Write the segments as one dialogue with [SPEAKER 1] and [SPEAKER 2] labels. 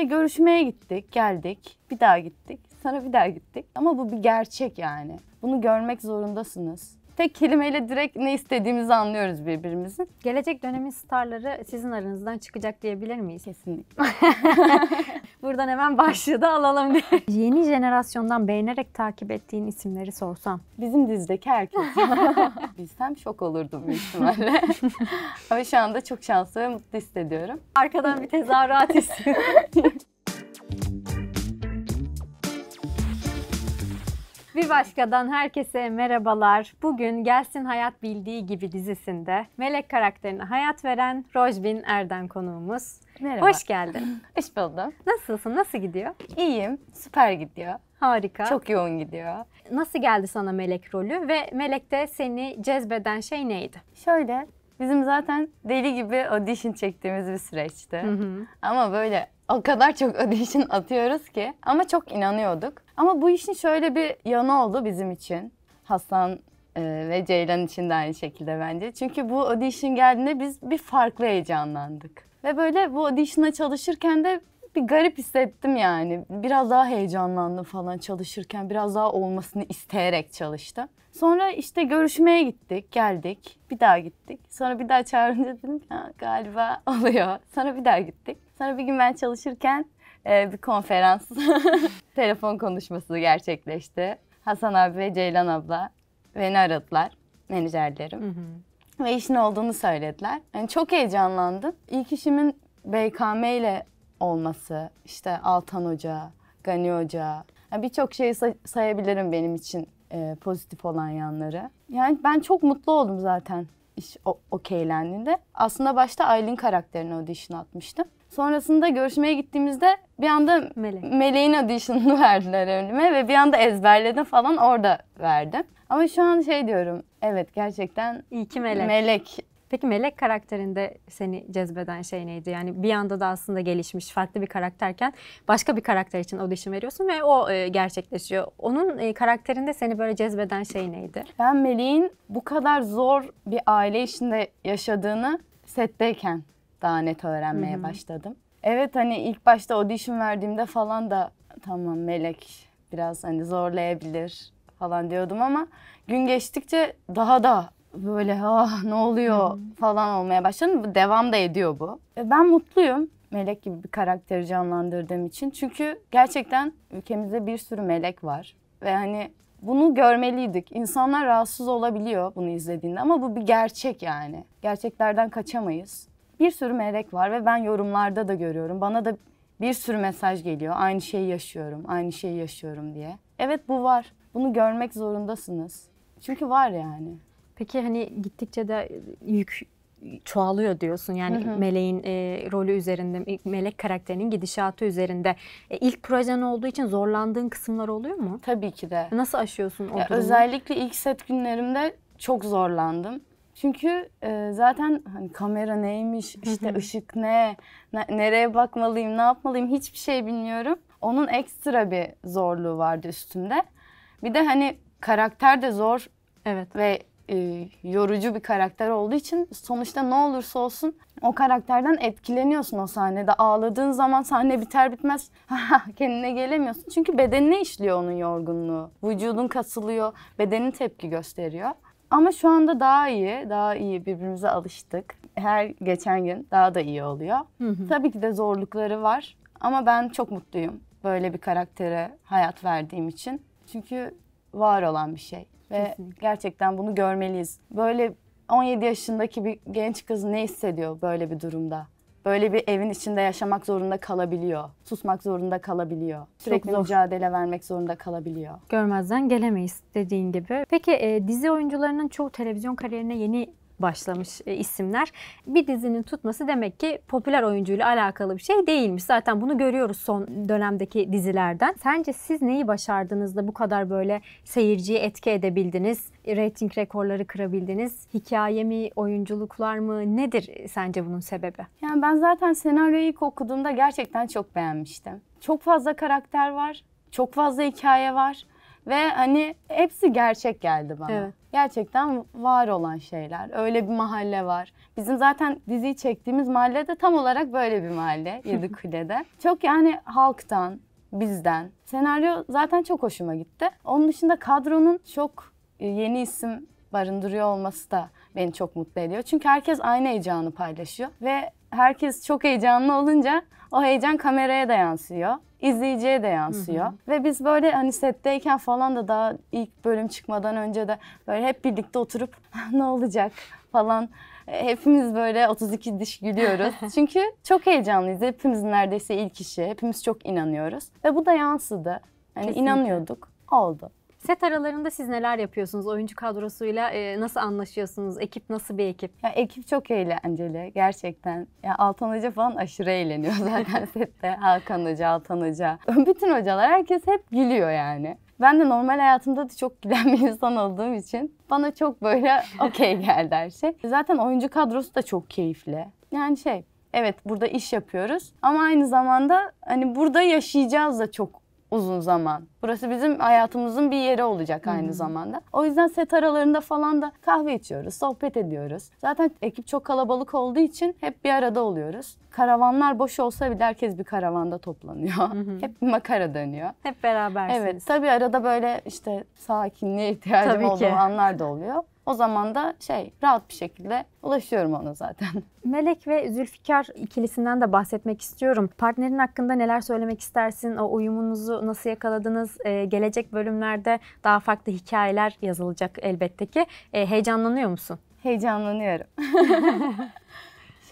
[SPEAKER 1] İşte görüşmeye gittik, geldik, bir daha gittik, sonra bir daha gittik. Ama bu bir gerçek yani. Bunu görmek zorundasınız. Tek kelimeyle direkt ne istediğimizi anlıyoruz birbirimizin. Gelecek dönemin starları sizin
[SPEAKER 2] aranızdan çıkacak diyebilir miyiz? Kesinlikle. Buradan hemen başlığı da alalım diye. Yeni jenerasyondan beğenerek takip ettiğin isimleri sorsam. Bizim dizideki herkes.
[SPEAKER 1] Bilsem şok olurdum büyük ihtimalle. Ama şu anda çok şanslı ve mutlu hissediyorum. Arkadan bir tezahürat istiyorum.
[SPEAKER 2] Bir başkadan herkese merhabalar. Bugün Gelsin Hayat Bildiği Gibi dizisinde Melek karakterine hayat veren Rojbin Erden konuğumuz. Merhaba. Hoş geldin. Hoş buldum. Nasılsın? Nasıl gidiyor? İyiyim. Süper gidiyor. Harika. Çok yoğun gidiyor. Nasıl geldi sana Melek rolü ve Melek'te
[SPEAKER 1] seni cezbeden şey neydi? Şöyle bizim zaten deli gibi audition çektiğimiz bir süreçti. Hı hı. Ama böyle o kadar çok audition atıyoruz ki ama çok inanıyorduk. Ama bu işin şöyle bir yanı oldu bizim için. Hasan e, ve Ceylan için de aynı şekilde bence. Çünkü bu audition geldiğinde biz bir farklı heyecanlandık. Ve böyle bu audition'a çalışırken de bir garip hissettim yani. Biraz daha heyecanlandım falan çalışırken. Biraz daha olmasını isteyerek çalıştım. Sonra işte görüşmeye gittik, geldik. Bir daha gittik. Sonra bir daha çağırınca dedim ki galiba oluyor. Sonra bir daha gittik. Sonra bir gün ben çalışırken e, bir konferans, telefon konuşması gerçekleşti. Hasan abi ve Ceylan abla beni aradılar, menajerlerim. Hı
[SPEAKER 2] hı.
[SPEAKER 1] Ve işin olduğunu söylediler. Yani çok heyecanlandım. İlk işimin BKM ile olması, işte Altan Hoca, Gani Hoca, yani birçok şeyi say- sayabilirim benim için e, pozitif olan yanları. Yani ben çok mutlu oldum zaten iş okeylendiğinde. Aslında başta Aylin karakterine audition atmıştım. Sonrasında görüşmeye gittiğimizde bir anda Melek. Meleğin audition'ını verdiler önüme ve bir anda ezberledim falan orada verdim. Ama şu an şey diyorum, evet gerçekten İyi ki Melek. Melek Peki Melek karakterinde seni cezbeden
[SPEAKER 2] şey neydi? Yani bir anda da aslında gelişmiş farklı bir karakterken başka bir karakter için audition veriyorsun ve o e, gerçekleşiyor. Onun e, karakterinde seni böyle cezbeden şey neydi? Ben Melek'in
[SPEAKER 1] bu kadar zor bir aile içinde yaşadığını setteyken daha net öğrenmeye Hı-hı. başladım. Evet hani ilk başta audition verdiğimde falan da tamam Melek biraz hani zorlayabilir falan diyordum ama gün geçtikçe daha da böyle ah ne oluyor hmm. falan olmaya başladım. Devam da ediyor bu. E, ben mutluyum melek gibi bir karakteri canlandırdığım için. Çünkü gerçekten ülkemizde bir sürü melek var. Ve hani bunu görmeliydik. İnsanlar rahatsız olabiliyor bunu izlediğinde ama bu bir gerçek yani. Gerçeklerden kaçamayız. Bir sürü melek var ve ben yorumlarda da görüyorum. Bana da bir sürü mesaj geliyor. Aynı şeyi yaşıyorum, aynı şeyi yaşıyorum diye. Evet bu var. Bunu görmek zorundasınız. Çünkü var yani. Peki hani gittikçe de e, yük çoğalıyor diyorsun. Yani hı hı. meleğin
[SPEAKER 2] e, rolü üzerinde, melek karakterinin gidişatı üzerinde. E, ilk projen olduğu için
[SPEAKER 1] zorlandığın kısımlar oluyor mu? Tabii ki de. Nasıl aşıyorsun o ya, durumu? Özellikle ilk set günlerimde çok zorlandım. Çünkü e, zaten hani kamera neymiş, işte ışık ne, ne, nereye bakmalıyım, ne yapmalıyım hiçbir şey bilmiyorum. Onun ekstra bir zorluğu vardı üstümde. Bir de hani karakter de zor. Evet. Ve e, yorucu bir karakter olduğu için sonuçta ne olursa olsun o karakterden etkileniyorsun o sahnede. Ağladığın zaman sahne biter bitmez kendine gelemiyorsun. Çünkü bedenine işliyor onun yorgunluğu. Vücudun kasılıyor, bedenin tepki gösteriyor. Ama şu anda daha iyi, daha iyi birbirimize alıştık. Her geçen gün daha da iyi oluyor. Tabii ki de zorlukları var ama ben çok mutluyum böyle bir karaktere hayat verdiğim için. Çünkü var olan bir şey. Ve Kesinlikle. gerçekten bunu görmeliyiz. Böyle 17 yaşındaki bir genç kız ne hissediyor böyle bir durumda? Böyle bir evin içinde yaşamak zorunda kalabiliyor. Susmak zorunda kalabiliyor. Sürekli zor. mücadele vermek zorunda kalabiliyor.
[SPEAKER 2] Görmezden gelemeyiz dediğin gibi. Peki e, dizi oyuncularının çoğu televizyon kariyerine yeni başlamış e, isimler. Bir dizinin tutması demek ki popüler oyuncuyla alakalı bir şey değilmiş. Zaten bunu görüyoruz son dönemdeki dizilerden. Sence siz neyi başardınız da bu kadar böyle seyirciyi etki edebildiniz? E, Rating rekorları kırabildiniz? Hikaye mi, oyunculuklar mı? Nedir sence bunun sebebi? Yani
[SPEAKER 1] ben zaten senaryoyu ilk okuduğumda gerçekten çok beğenmiştim. Çok fazla karakter var, çok fazla hikaye var. Ve hani hepsi gerçek geldi bana. Evet. Gerçekten var olan şeyler. Öyle bir mahalle var. Bizim zaten diziyi çektiğimiz mahalle de tam olarak böyle bir mahalle. Yedikule'de. Çok yani halktan, bizden. Senaryo zaten çok hoşuma gitti. Onun dışında kadronun çok e, yeni isim barındırıyor olması da beni çok mutlu ediyor. Çünkü herkes aynı heyecanı paylaşıyor ve herkes çok heyecanlı olunca o heyecan kameraya da yansıyor. izleyiciye de yansıyor. Hı hı. Ve biz böyle hani setteyken falan da daha ilk bölüm çıkmadan önce de böyle hep birlikte oturup ah, ne olacak falan e, hepimiz böyle 32 diş gülüyoruz. Çünkü çok heyecanlıyız. Hepimizin neredeyse ilk işi. Hepimiz çok inanıyoruz. Ve bu da yansıdı. Hani Kesinlikle. inanıyorduk. Oldu.
[SPEAKER 2] Set aralarında siz neler yapıyorsunuz? Oyuncu kadrosuyla
[SPEAKER 1] e, nasıl anlaşıyorsunuz? Ekip nasıl bir ekip? Ya, ekip çok eğlenceli gerçekten. Ya, Altan Hoca falan aşırı eğleniyor zaten sette. Hakan Hoca, Altan Hoca. Bütün hocalar herkes hep gülüyor yani. Ben de normal hayatımda da çok gülen bir insan olduğum için bana çok böyle okey geldi her şey. Zaten oyuncu kadrosu da çok keyifli. Yani şey evet burada iş yapıyoruz ama aynı zamanda hani burada yaşayacağız da çok uzun zaman. Burası bizim hayatımızın bir yeri olacak aynı hmm. zamanda. O yüzden set aralarında falan da kahve içiyoruz, sohbet ediyoruz. Zaten ekip çok kalabalık olduğu için hep bir arada oluyoruz. Karavanlar boş olsa bile herkes bir karavanda toplanıyor. Hmm. hep makara dönüyor.
[SPEAKER 2] Hep berabersiniz. Evet,
[SPEAKER 1] tabii arada böyle işte sakinliğe ihtiyacım tabii olduğu ki. anlar da oluyor. O zaman da şey rahat bir şekilde ulaşıyorum ona zaten. Melek ve Zülfikar
[SPEAKER 2] ikilisinden de bahsetmek istiyorum. Partnerin hakkında neler söylemek istersin? O uyumunuzu nasıl yakaladınız? Ee, gelecek bölümlerde daha farklı hikayeler yazılacak elbette ki.
[SPEAKER 1] Ee, heyecanlanıyor musun? Heyecanlanıyorum.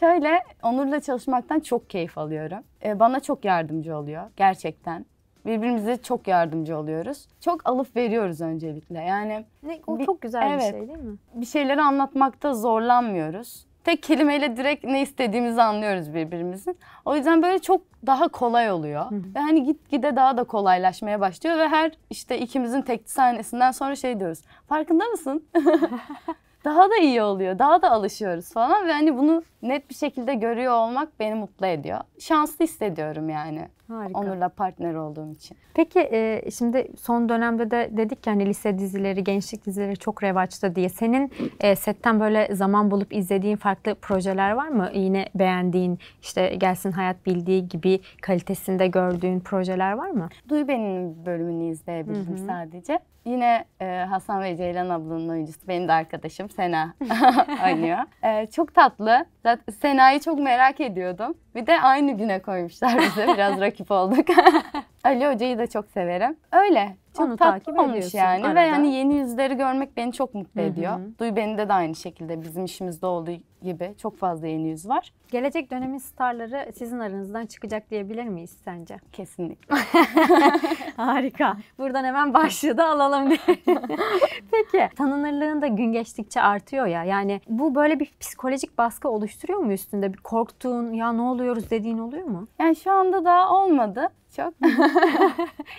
[SPEAKER 1] Şöyle Onur'la çalışmaktan çok keyif alıyorum. Ee, bana çok yardımcı oluyor gerçekten birbirimize çok yardımcı oluyoruz. Çok alıp veriyoruz öncelikle. Yani
[SPEAKER 2] ne, o bir, çok güzel evet, bir şey değil
[SPEAKER 1] mi? Bir şeyleri anlatmakta zorlanmıyoruz. Tek kelimeyle direkt ne istediğimizi anlıyoruz birbirimizin. O yüzden böyle çok daha kolay oluyor. Hı hı. Ve hani gitgide daha da kolaylaşmaya başlıyor ve her işte ikimizin tek sahnesinden sonra şey diyoruz. Farkında mısın? daha da iyi oluyor. Daha da alışıyoruz falan ve hani bunu net bir şekilde görüyor olmak beni mutlu ediyor. Şanslı hissediyorum yani. Harika. Onur'la partner olduğum için. Peki
[SPEAKER 2] e, şimdi son dönemde de dedik ki hani lise dizileri, gençlik dizileri çok revaçta diye. Senin e, setten böyle zaman bulup izlediğin farklı projeler var mı? Yine beğendiğin işte Gelsin Hayat Bildiği gibi kalitesinde gördüğün projeler var mı? Duy Benim
[SPEAKER 1] bölümünü izleyebildim Hı-hı. sadece. Yine e, Hasan ve Ceylan ablanın oyuncusu benim de arkadaşım Sena oynuyor. E, çok tatlı. Zaten Sena'yı çok merak ediyordum. Bir de aynı güne koymuşlar bize. Biraz rakip olduk. Ali Hoca'yı da çok severim. Öyle onu tatlı takip olmuş yani arada. ve hani yeni yüzleri görmek beni çok mutlu ediyor. Hı hı. Duy Beni'de de aynı şekilde bizim işimizde olduğu gibi çok fazla yeni yüz var. Gelecek dönemin
[SPEAKER 2] starları sizin aranızdan çıkacak diyebilir miyiz sence?
[SPEAKER 1] Kesinlikle.
[SPEAKER 2] Harika. Buradan hemen başlığı da alalım diye. Peki tanınırlığın da gün geçtikçe artıyor ya. Yani bu böyle bir psikolojik baskı oluşturuyor mu üstünde? Bir korktuğun
[SPEAKER 1] ya ne oluyoruz dediğin oluyor mu? Yani şu anda daha olmadı çok.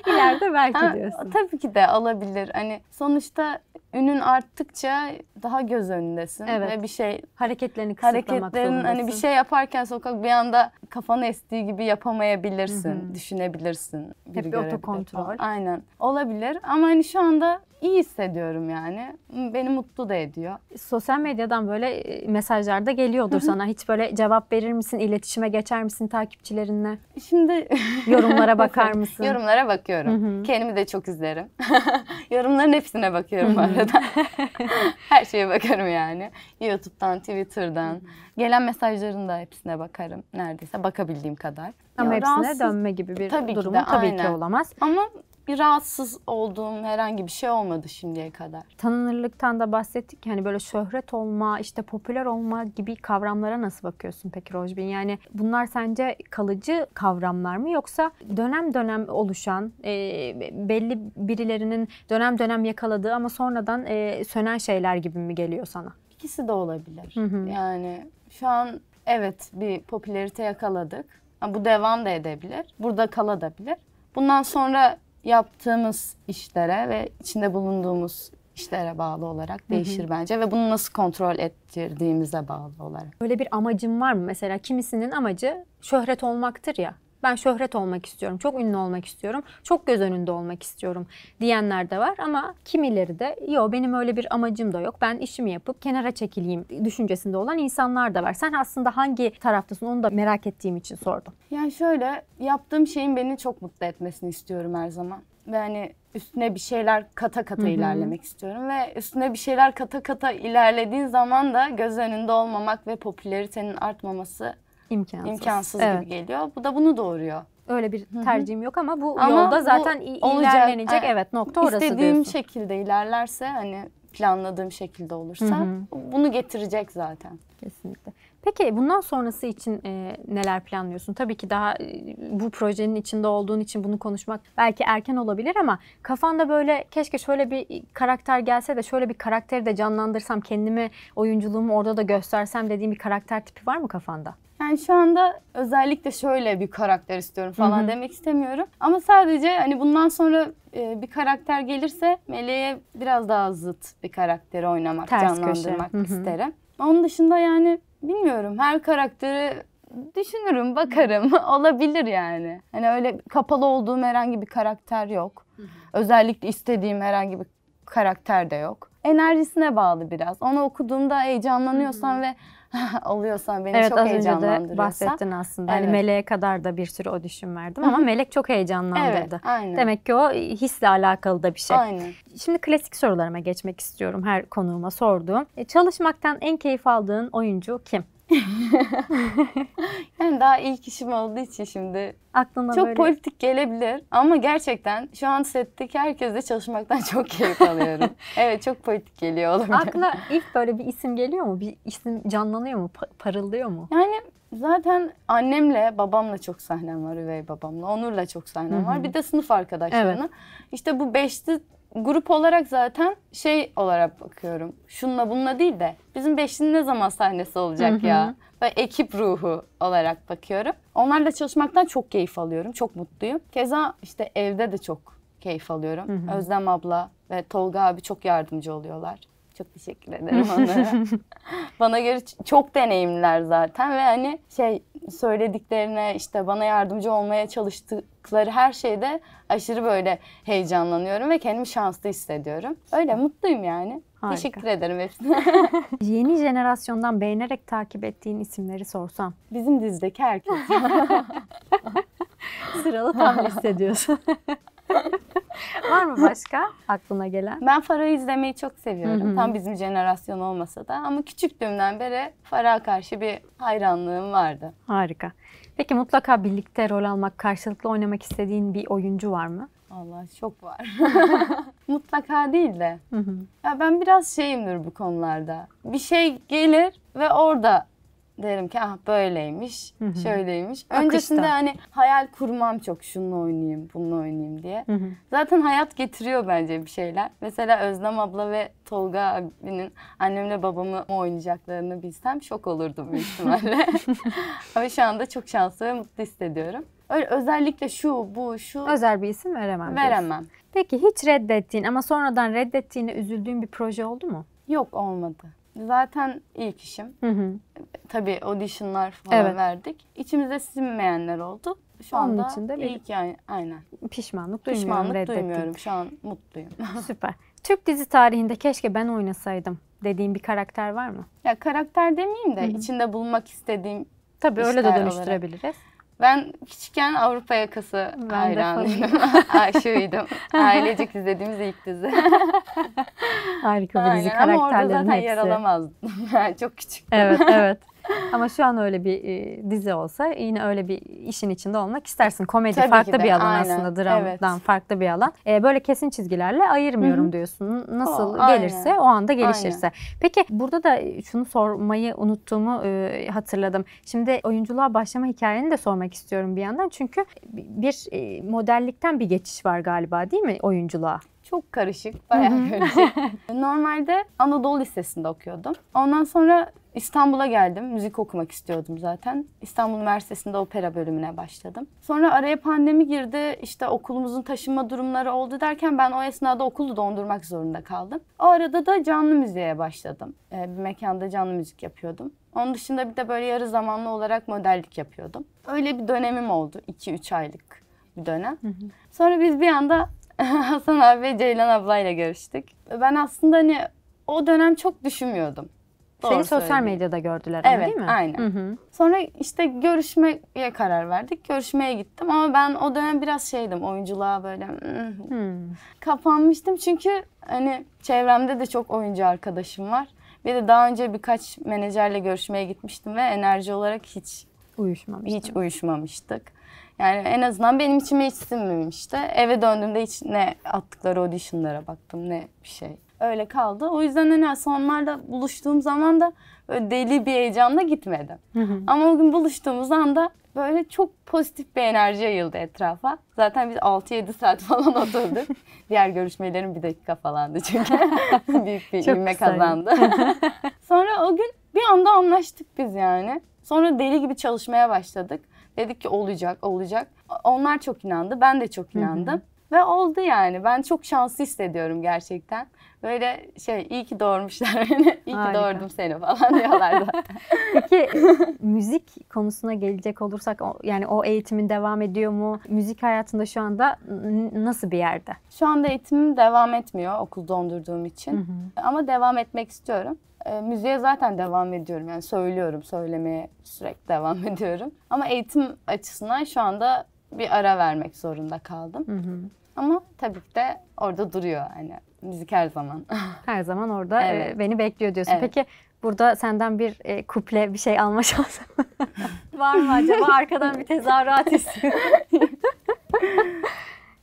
[SPEAKER 1] İleride belki ha, diyorsun. Tabii ki de alabilir. Hani sonuçta ünün arttıkça daha göz önündesin evet. ve bir şey hareketlerini kısıtlamak hareketlerin hani bir şey yaparken sokak bir anda kafanı estiği gibi yapamayabilirsin, Hı-hı. düşünebilirsin. Hep bir otokontrol. Aynen. Olabilir ama hani şu anda iyi hissediyorum yani. Beni mutlu da ediyor.
[SPEAKER 2] Sosyal medyadan böyle e, mesajlar da geliyordur sana. Hiç böyle cevap verir misin?
[SPEAKER 1] İletişime geçer misin takipçilerinle? Şimdi yorumlara bakar mısın? yorumlara bakıyorum. Kendimi de çok izlerim. Yorumların hepsine bakıyorum arada. Her şeye bakarım yani. YouTube'dan, Twitter'dan. Gelen mesajların da hepsine bakarım. Neredeyse bakabildiğim kadar. Ama ya, hepsine rahatsız... dönme gibi bir tabii durumu ki de, tabii ki olamaz. Ama bir rahatsız olduğum herhangi bir şey olmadı şimdiye kadar. Tanınırlıktan da bahsettik.
[SPEAKER 2] Hani böyle şöhret olma, işte popüler olma gibi kavramlara nasıl bakıyorsun peki Rojbin? Yani bunlar sence kalıcı kavramlar mı yoksa dönem dönem oluşan, e, belli birilerinin dönem dönem yakaladığı ama sonradan e, sönen şeyler gibi
[SPEAKER 1] mi geliyor sana? İkisi de olabilir. Hı hı. Yani şu an evet bir popülerite yakaladık. Bu devam da edebilir. Burada kalabilir. Bundan sonra yaptığımız işlere ve içinde bulunduğumuz işlere bağlı olarak değişir hı hı. bence ve bunu nasıl kontrol ettirdiğimize bağlı olarak.
[SPEAKER 2] Böyle bir amacın var mı? Mesela kimisinin amacı şöhret olmaktır ya ben şöhret olmak istiyorum, çok ünlü olmak istiyorum, çok göz önünde olmak istiyorum diyenler de var ama kimileri de yo benim öyle bir amacım da yok. Ben işimi yapıp kenara çekileyim düşüncesinde olan insanlar da var. Sen aslında hangi taraftasın onu da merak ettiğim için sordum.
[SPEAKER 1] Yani şöyle yaptığım şeyin beni çok mutlu etmesini istiyorum her zaman. Ve hani üstüne bir şeyler kata kata Hı-hı. ilerlemek istiyorum ve üstüne bir şeyler kata kata ilerlediğin zaman da göz önünde olmamak ve popülaritenin artmaması
[SPEAKER 2] imkansız, imkansız evet. gibi
[SPEAKER 1] geliyor. Bu da bunu doğuruyor. Öyle bir tercihim Hı-hı. yok ama bu ama yolda zaten bu ilerlenecek olacak. evet nokta orası İstediğim diyorsun. şekilde ilerlerse hani planladığım şekilde olursa Hı-hı. bunu getirecek zaten. Kesinlikle. Peki
[SPEAKER 2] bundan sonrası için e, neler planlıyorsun? Tabii ki daha e, bu projenin içinde olduğun için bunu konuşmak belki erken olabilir ama kafanda böyle keşke şöyle bir karakter gelse de şöyle bir karakteri de canlandırsam kendimi oyunculuğumu orada da göstersem dediğim bir karakter tipi var mı kafanda? Yani şu anda
[SPEAKER 1] özellikle şöyle bir karakter istiyorum falan Hı-hı. demek istemiyorum. Ama sadece hani bundan sonra e, bir karakter gelirse Meleğe biraz daha zıt bir karakteri oynamak, Ters canlandırmak köşe. isterim. Hı-hı. Onun dışında yani bilmiyorum her karakteri düşünürüm, bakarım. Olabilir yani. Hani öyle kapalı olduğum herhangi bir karakter yok. Özellikle istediğim herhangi bir karakter de yok enerjisine bağlı biraz. Onu okuduğumda heyecanlanıyorsan hmm. ve alıyorsan beni evet, çok heyecanlandırıyorsan. Evet az önce de bahsettin aslında. Hani evet. Yani meleğe
[SPEAKER 2] kadar da bir sürü o düşün verdim ama melek
[SPEAKER 1] çok heyecanlandırdı. Evet, aynen. Demek ki
[SPEAKER 2] o hisle alakalı da bir şey. Aynen. Şimdi klasik sorularıma geçmek istiyorum her konuğuma sorduğum. E, çalışmaktan en keyif aldığın oyuncu kim?
[SPEAKER 1] yani daha ilk işim olduğu için şimdi aklına çok böyle... politik gelebilir ama gerçekten şu an setteki herkesle çalışmaktan çok keyif alıyorum. evet çok politik geliyor olabilir. Aklına ilk böyle bir isim geliyor mu? Bir isim canlanıyor mu? Parıldıyor mu? Yani zaten annemle babamla çok sahnem var üvey babamla. Onur'la çok sahnem Hı-hı. var. Bir de sınıf arkadaşlarına. Evet. İşte bu beşli grup olarak zaten şey olarak bakıyorum. Şunla bununla değil de bizim beşlinin ne zaman sahnesi olacak Hı-hı. ya? Ve ekip ruhu olarak bakıyorum. Onlarla çalışmaktan çok keyif alıyorum. Çok mutluyum. Keza işte evde de çok keyif alıyorum. Hı-hı. Özlem abla ve Tolga abi çok yardımcı oluyorlar. Çok teşekkür ederim onlara. bana göre çok deneyimler zaten ve hani şey söylediklerine işte bana yardımcı olmaya çalıştıkları her şeyde aşırı böyle heyecanlanıyorum ve kendimi şanslı hissediyorum. Öyle mutluyum yani. Harika. Teşekkür ederim hepsine.
[SPEAKER 2] Yeni jenerasyondan beğenerek takip ettiğin isimleri sorsam. Bizim dizdeki herkes.
[SPEAKER 1] Sıralı
[SPEAKER 2] tam hissediyorsun.
[SPEAKER 1] Var mı başka aklına gelen? Ben Farah'ı izlemeyi çok seviyorum. Hı hı. Tam bizim jenerasyon olmasa da. Ama küçüklüğümden beri Farah'a karşı bir hayranlığım vardı.
[SPEAKER 2] Harika. Peki mutlaka birlikte rol almak, karşılıklı oynamak istediğin bir oyuncu var mı? Allah
[SPEAKER 1] çok var. Mutlaka değil de. Hı hı. Ya ben biraz şeyimdir bu konularda. Bir şey gelir ve orada derim ki ah böyleymiş, Hı-hı. şöyleymiş. Akışta. Öncesinde hani hayal kurmam çok şunu oynayayım, bunu oynayayım diye. Hı-hı. Zaten hayat getiriyor bence bir şeyler. Mesela Özlem abla ve Tolga abinin annemle babamı oynayacaklarını bilsem şok olurdum büyük ihtimalle. Ama şu anda çok şanslı ve mutlu hissediyorum.
[SPEAKER 2] Öyle özellikle şu, bu, şu. Özel bir isim veremem. Veremem. Peki hiç reddettiğin ama sonradan reddettiğine üzüldüğün bir proje oldu mu? Yok olmadı
[SPEAKER 1] zaten ilk işim. Hı hı. Tabii auditionlar falan evet. verdik. İçimizde sinmeyenler oldu. Şu Onun anda için de bir ilk yani aynen. Pişmanlık duymuyorum. Pişmanlık reddettim. duymuyorum. Şu an mutluyum. Süper.
[SPEAKER 2] Türk dizi tarihinde keşke ben oynasaydım dediğin
[SPEAKER 1] bir karakter var mı? Ya karakter demeyeyim de Hı-hı. içinde bulmak istediğim Tabii öyle de dönüştürebiliriz. Olarak. Ben küçükken Avrupa Yakası ben hayranıydım. Aşığıydım. Ailecek izlediğimiz ilk dizi.
[SPEAKER 2] Harika bir dizi karakterlerin hepsi. Ama orada zaten hepsi. yer alamazdım.
[SPEAKER 1] çok küçüktüm. Evet, evet.
[SPEAKER 2] Ama şu an öyle bir e, dizi olsa yine öyle bir işin içinde olmak istersin. Komedi Tabii farklı bir alan aynen. aslında dramdan evet. farklı bir alan. E, böyle kesin çizgilerle ayırmıyorum Hı-hı. diyorsun. Nasıl o, gelirse aynen. o anda gelişirse. Aynen. Peki burada da e, şunu sormayı unuttuğumu e, hatırladım. Şimdi oyunculuğa başlama hikayeni de sormak istiyorum bir yandan. Çünkü bir e, modellikten bir geçiş var galiba
[SPEAKER 1] değil mi oyunculuğa? Çok karışık, bayağı karışık. Normalde Anadolu Lisesi'nde okuyordum. Ondan sonra İstanbul'a geldim. Müzik okumak istiyordum zaten. İstanbul Üniversitesi'nde opera bölümüne başladım. Sonra araya pandemi girdi. İşte okulumuzun taşınma durumları oldu derken ben o esnada okulu dondurmak zorunda kaldım. O arada da canlı müziğe başladım. Ee, bir mekanda canlı müzik yapıyordum. Onun dışında bir de böyle yarı zamanlı olarak modellik yapıyordum. Öyle bir dönemim oldu. 2-3 aylık bir dönem. Sonra biz bir anda Hasan abi ve Ceylan ablayla görüştük. Ben aslında hani o dönem çok düşünmüyordum. Doğru Seni sosyal söyleyeyim. medyada gördüler ama evet, değil mi? Evet aynen. Hı hı. Sonra işte görüşmeye karar verdik. Görüşmeye gittim ama ben o dönem biraz şeydim oyunculuğa böyle hmm. hmm. kapanmıştım. Çünkü hani çevremde de çok oyuncu arkadaşım var. Bir de daha önce birkaç menajerle görüşmeye gitmiştim ve enerji olarak hiç Hiç uyuşmamıştık. Yani en azından benim içime hiç sinmemişti. Eve döndüğümde hiç ne attıkları auditionlara baktım ne bir şey. Öyle kaldı. O yüzden en hani az onlarla buluştuğum zaman da böyle deli bir heyecanla gitmedim. Hı hı. Ama o gün buluştuğumuz anda böyle çok pozitif bir enerji yayıldı etrafa. Zaten biz 6-7 saat falan oturduk. Diğer görüşmelerim bir dakika falandı çünkü. Büyük bir çok ilme kazandı. Sonra o gün bir anda anlaştık biz yani. Sonra deli gibi çalışmaya başladık. Dedik ki olacak, olacak. Onlar çok inandı, ben de çok inandım. Hı hı. Ve oldu yani. Ben çok şanslı hissediyorum gerçekten. Böyle şey iyi ki doğurmuşlar beni. iyi ki doğurdum seni falan diyorlar zaten.
[SPEAKER 2] Peki müzik konusuna gelecek olursak yani o eğitimin devam ediyor mu? Müzik hayatında şu anda nasıl bir yerde?
[SPEAKER 1] Şu anda eğitimim devam etmiyor okul dondurduğum için. Hı hı. Ama devam etmek istiyorum. E, müziğe zaten devam ediyorum. Yani söylüyorum, söylemeye sürekli devam ediyorum. Ama eğitim açısından şu anda bir ara vermek zorunda kaldım. Hı hı. Ama tabii ki de orada duruyor hani müzik her zaman.
[SPEAKER 2] her zaman orada e, evet. e, beni bekliyor diyorsun. Evet. Peki burada senden bir e, kuple bir şey alma şansı var mı acaba? Arkadan bir tezahürat istiyorum.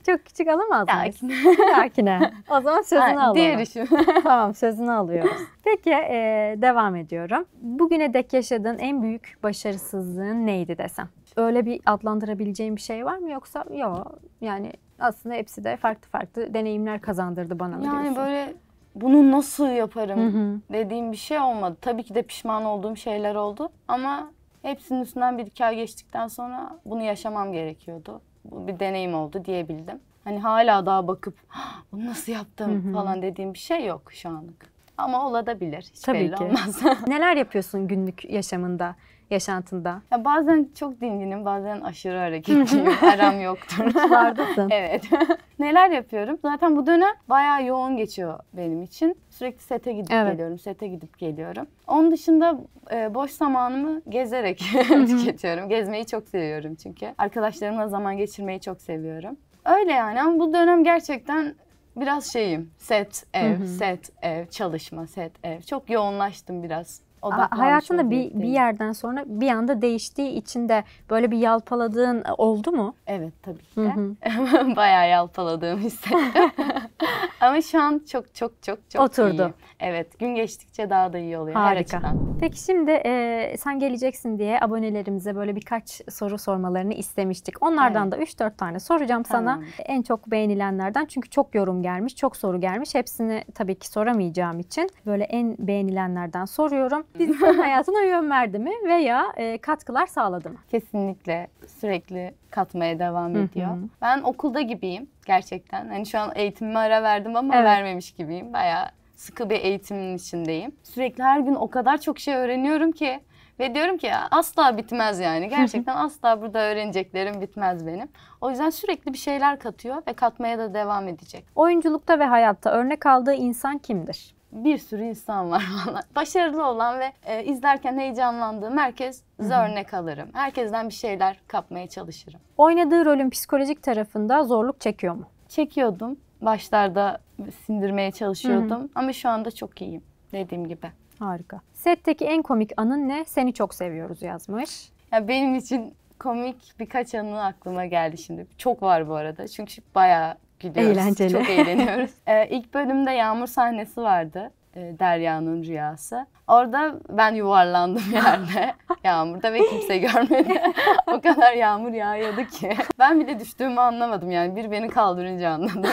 [SPEAKER 2] Çok küçük alamaz mıyız? Dahakine. o zaman sözünü ha, alalım. Diğer işim. tamam sözünü alıyoruz. Peki e, devam ediyorum. Bugüne dek yaşadığın en büyük başarısızlığın neydi desem? Öyle bir adlandırabileceğim bir şey var mı yoksa yok yani aslında hepsi de farklı farklı
[SPEAKER 1] deneyimler kazandırdı bana mı yani diyorsun? Yani böyle bunu nasıl yaparım Hı-hı. dediğim bir şey olmadı. Tabii ki de pişman olduğum şeyler oldu ama hepsinin üstünden bir iki ay geçtikten sonra bunu yaşamam gerekiyordu bir deneyim oldu diyebildim. Hani hala daha bakıp ah, bunu nasıl yaptım Hı -hı. falan dediğim bir şey yok şu anlık. Ama olabilir.
[SPEAKER 2] Hiç Tabii belli ki. olmaz. Neler yapıyorsun günlük yaşamında? yaşantında? Ya bazen çok
[SPEAKER 1] dinginim, bazen aşırı hareketliyim. Aram yoktur. Vardısın. evet. Neler yapıyorum? Zaten bu dönem bayağı yoğun geçiyor benim için. Sürekli sete gidip evet. geliyorum, sete gidip geliyorum. Onun dışında e, boş zamanımı gezerek tüketiyorum. Gezmeyi çok seviyorum çünkü. Arkadaşlarımla zaman geçirmeyi çok seviyorum. Öyle yani ama bu dönem gerçekten biraz şeyim. Set, ev, set, ev, çalışma, set, ev. Çok yoğunlaştım biraz Hayatında bir,
[SPEAKER 2] bir yerden sonra bir anda değiştiği için de böyle bir yalpaladığın e, oldu mu? Evet tabii ki de.
[SPEAKER 1] Hı hı. Bayağı yalpaladığımı hissettim. Ama şu an çok çok çok çok Oturdu. iyi. Evet gün geçtikçe daha da iyi oluyor Harika. her açıdan.
[SPEAKER 2] Peki şimdi e, sen geleceksin diye abonelerimize böyle birkaç soru sormalarını istemiştik. Onlardan evet. da 3-4 tane soracağım tamam. sana. En çok beğenilenlerden çünkü çok yorum gelmiş, çok soru gelmiş. Hepsini tabii ki soramayacağım için böyle en
[SPEAKER 1] beğenilenlerden soruyorum. Dizinin hayatına yön verdi mi veya e, katkılar sağladı mı? Kesinlikle sürekli katmaya devam ediyor. Ben okulda gibiyim gerçekten. Hani şu an eğitimimi ara verdim ama evet. vermemiş gibiyim. Bayağı sıkı bir eğitimin içindeyim. Sürekli her gün o kadar çok şey öğreniyorum ki ve diyorum ki ya asla bitmez yani. Gerçekten asla burada öğreneceklerim bitmez benim. O yüzden sürekli bir şeyler katıyor ve katmaya da devam edecek.
[SPEAKER 2] Oyunculukta ve hayatta örnek aldığı insan kimdir? Bir sürü insan var valla.
[SPEAKER 1] Başarılı olan ve e, izlerken heyecanlandığım herkes örnek alırım. Herkesten bir şeyler kapmaya çalışırım.
[SPEAKER 2] Oynadığı rolün psikolojik tarafında zorluk çekiyor mu? Çekiyordum
[SPEAKER 1] başlarda sindirmeye çalışıyordum. Hı-hı. Ama şu anda çok iyiyim dediğim gibi. Harika. Setteki
[SPEAKER 2] en komik anın ne? Seni çok seviyoruz
[SPEAKER 1] yazmış. Ya benim için komik birkaç anı aklıma geldi şimdi. Çok var bu arada. Çünkü bayağı gülüyoruz. Eğlenceli. Çok eğleniyoruz. ee, ilk bölümde yağmur sahnesi vardı. E, Derya'nın rüyası. Orada ben yuvarlandım yerde yağmurda ve kimse görmedi. o kadar yağmur yağıyordu ki. Ben bile düştüğümü anlamadım yani. Bir beni kaldırınca anladım.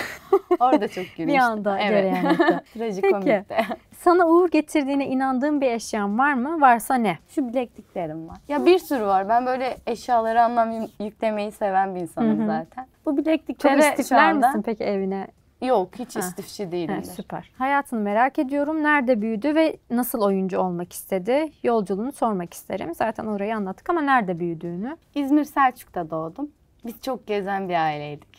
[SPEAKER 1] Orada çok gülmüştüm. Bir anda evet. Trajikomikti.
[SPEAKER 2] Sana uğur getirdiğine
[SPEAKER 1] inandığın bir eşyan var mı? Varsa ne? Şu bilekliklerim var. Ya bir sürü var. Ben böyle eşyalara anlam yüklemeyi seven bir insanım Hı-hı. zaten. Bu bilekliklere Çok istifler misin
[SPEAKER 2] peki evine
[SPEAKER 1] Yok hiç istifçi değilim. süper.
[SPEAKER 2] Hayatını merak ediyorum. Nerede büyüdü ve nasıl oyuncu olmak istedi? Yolculuğunu sormak isterim. Zaten orayı anlattık ama nerede büyüdüğünü.
[SPEAKER 1] İzmir Selçuk'ta doğdum. Biz çok gezen bir aileydik.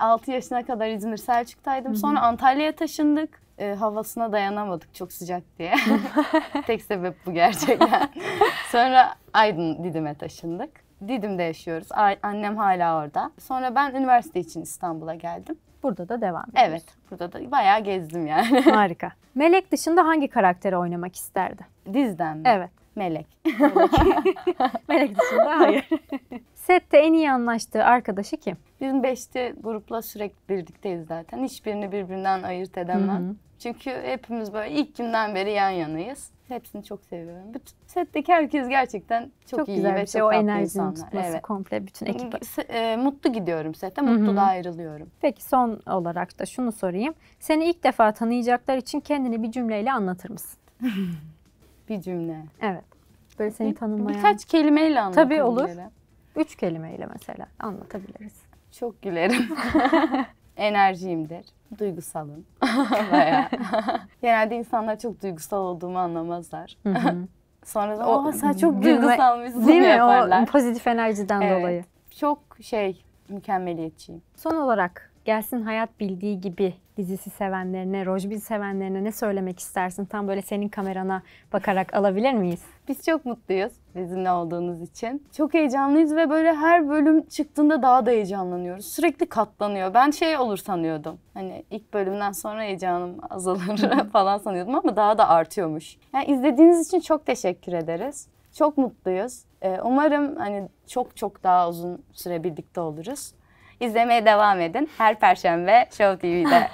[SPEAKER 1] 6 e, yaşına kadar İzmir Selçuk'taydım. Sonra Antalya'ya taşındık. E, havasına dayanamadık çok sıcak diye. Tek sebep bu gerçekten. Sonra Aydın Didim'e taşındık. Didim'de yaşıyoruz. A- annem hala orada. Sonra ben üniversite için İstanbul'a geldim. Burada da devam ediyoruz. Evet, burada da bayağı gezdim yani. Harika. Melek dışında hangi
[SPEAKER 2] karakteri oynamak isterdi? Dizden mi? Evet. Melek. Melek dışında hayır. Sette en iyi anlaştığı arkadaşı kim?
[SPEAKER 1] Bizim beşte grupla sürekli birlikteyiz zaten. Hiçbirini birbirinden ayırt edemem. Hı-hı. Çünkü hepimiz böyle ilk günden beri yan yanayız. Hepsini çok seviyorum. Bütün setteki herkes gerçekten çok, çok iyi güzel ve şey. çok o tatlı insanlar. evet. komple bütün ekip. E, mutlu gidiyorum sete, mutlu Hı-hı. da ayrılıyorum. Peki
[SPEAKER 2] son olarak da şunu sorayım. Seni ilk defa tanıyacaklar için kendini bir cümleyle anlatır mısın? bir cümle. Evet.
[SPEAKER 1] Böyle seni bir, tanımlayan. Birkaç kelimeyle anlatabilirim. Tabii olur.
[SPEAKER 2] Üç kelimeyle mesela anlatabiliriz. Çok gülerim.
[SPEAKER 1] enerjiyimdir. Duygusalım. Bayağı. Genelde insanlar çok duygusal olduğumu anlamazlar. Hı hı. Sonradan o sen çok duygusal değil mi? yaparlar. O pozitif enerjiden evet. dolayı. Çok şey mükemmeliyetçiyim. Son olarak
[SPEAKER 2] Gelsin Hayat Bildiği Gibi dizisi sevenlerine, Rojbil sevenlerine ne söylemek istersin? Tam böyle senin
[SPEAKER 1] kamerana bakarak alabilir miyiz? Biz çok mutluyuz bizimle olduğunuz için. Çok heyecanlıyız ve böyle her bölüm çıktığında daha da heyecanlanıyoruz. Sürekli katlanıyor. Ben şey olur sanıyordum. Hani ilk bölümden sonra heyecanım azalır falan sanıyordum ama daha da artıyormuş. Yani izlediğiniz için çok teşekkür ederiz. Çok mutluyuz. Ee, umarım hani çok çok daha uzun süre birlikte oluruz. İzlemeye devam edin. Her Perşembe Show TV'de.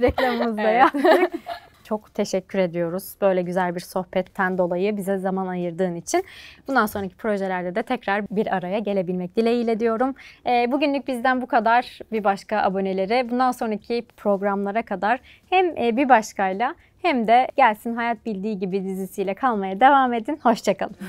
[SPEAKER 1] Reklamımızda evet. yaptık.
[SPEAKER 2] Çok teşekkür ediyoruz böyle güzel bir sohbetten dolayı bize zaman ayırdığın için. Bundan sonraki projelerde de tekrar bir araya gelebilmek dileğiyle diyorum. E, bugünlük bizden bu kadar bir başka abonelere. Bundan sonraki programlara kadar hem e, bir başkayla hem de Gelsin Hayat Bildiği gibi dizisiyle kalmaya devam edin. Hoşçakalın.